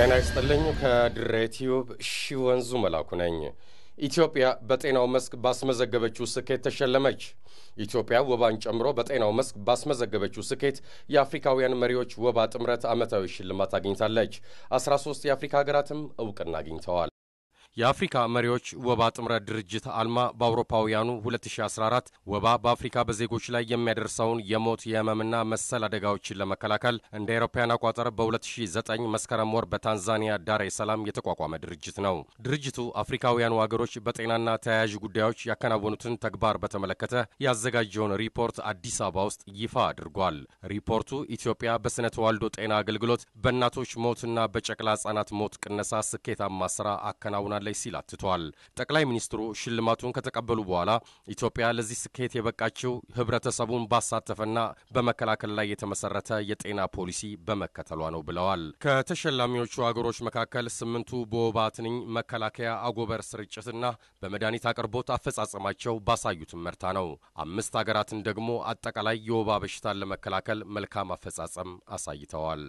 ጤና ይስጥልኝ። ከድሬ ቲዩብ ወንዙ መላኩ ነኝ። ኢትዮጵያ በጤናው መስክ ባስመዘገበችው ስኬት ተሸለመች። ኢትዮጵያ ወባን ጨምሮ በጤናው መስክ ባስመዘገበችው ስኬት የአፍሪካውያን መሪዎች ወባ ጥምረት ዓመታዊ ሽልማት አግኝታለች። 13 የአፍሪካ ሀገራትም እውቅና አግኝተዋል። የአፍሪካ መሪዎች ወባ ጥምረት ድርጅት አልማ በአውሮፓውያኑ 2014 ወባ በአፍሪካ በዜጎች ላይ የሚያደርሰውን የሞት የህመምና መሰል አደጋዎችን ለመከላከል እንደ አውሮፓውያን አቋጠር በ2009 መስከረም ወር በታንዛኒያ ዳሬ ሰላም የተቋቋመ ድርጅት ነው። ድርጅቱ አፍሪካውያኑ ሀገሮች በጤናና ተያያዥ ጉዳዮች ያከናወኑትን ተግባር በተመለከተ ያዘጋጀውን ሪፖርት አዲስ አበባ ውስጥ ይፋ አድርጓል። ሪፖርቱ ኢትዮጵያ በስነ ተዋልዶ ጤና አገልግሎት፣ በእናቶች ሞትና በጨቅላ ህጻናት ሞት ቅነሳ ስኬታማ ስራ አከናውናለች ትገኛለች ሲል አትቷል። ጠቅላይ ሚኒስትሩ ሽልማቱን ከተቀበሉ በኋላ ኢትዮጵያ ለዚህ ስኬት የበቃችው ህብረተሰቡን ባሳተፈና በመከላከል ላይ የተመሰረተ የጤና ፖሊሲ በመከተሏ ነው ብለዋል። ከተሸላሚዎቹ አገሮች መካከል ስምንቱ በወባ ትንኝ መከላከያ አጎበር ስርጭትና በመድኃኒት አቅርቦት አፈጻጸማቸው ባሳዩት መርታ ነው። አምስት አገራትን ደግሞ አጠቃላይ የወባ በሽታን ለመከላከል መልካም አፈጻጸም አሳይተዋል።